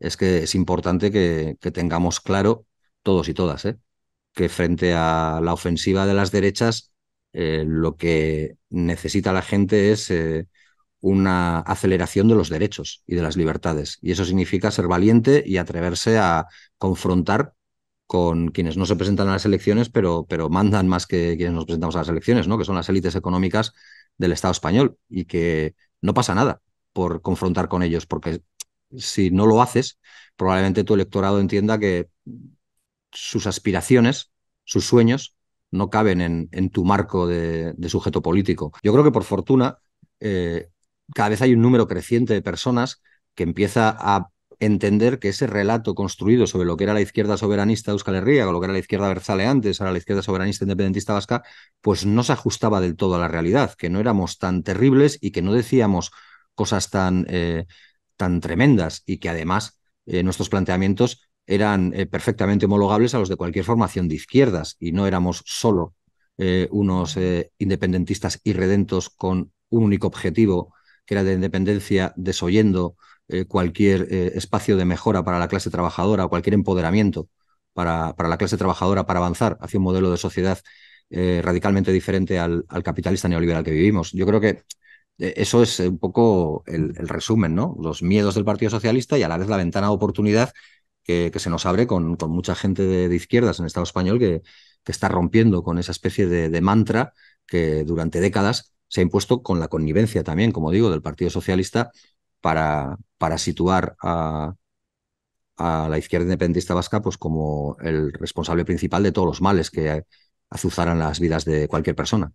es que es importante que, tengamos claro todos y todas, ¿eh? que frente a la ofensiva de las derechas, eh, lo que necesita la gente es eh, una aceleración de los derechos y de las libertades. Y eso significa ser valiente y atreverse a confrontar con quienes no se presentan a las elecciones, pero, pero mandan más que quienes nos presentamos a las elecciones, ¿no? que son las élites económicas del Estado español y que no pasa nada por confrontar con ellos, porque si no lo haces, probablemente tu electorado entienda que sus aspiraciones, sus sueños, no caben en, tu marco de, sujeto político. Yo creo que por fortuna eh, cada vez hay un número creciente de personas que empieza a entender que ese relato construido sobre lo que era la izquierda soberanista de Euskal Herria, o lo que era la izquierda versale antes, ahora la izquierda soberanista independentista vasca, pues no se ajustaba del todo a la realidad, que no éramos tan terribles y que no decíamos cosas tan eh, tan tremendas y que además eh, nuestros planteamientos eran eh, perfectamente homologables a los de cualquier formación de izquierdas y no éramos solo eh, unos independentistas irredentos con un único objetivo, que era de independencia, desoyendo cualquier espacio de mejora para la clase trabajadora o cualquier empoderamiento para, para, la clase trabajadora para avanzar hacia un modelo de sociedad radicalmente diferente al capitalista neoliberal que vivimos. Yo creo que eh, eso es eh, un poco el, resumen, ¿no? Los miedos del Partido Socialista y a la vez la ventana de oportunidad que, se nos abre con, mucha gente de, izquierdas en el Estado español que, está rompiendo con esa especie de, mantra que durante décadas se ha impuesto con la connivencia también, como digo, del Partido Socialista para, situar a, la izquierda independentista vasca pues como el responsable principal de todos los males que azuzaran las vidas de cualquier persona.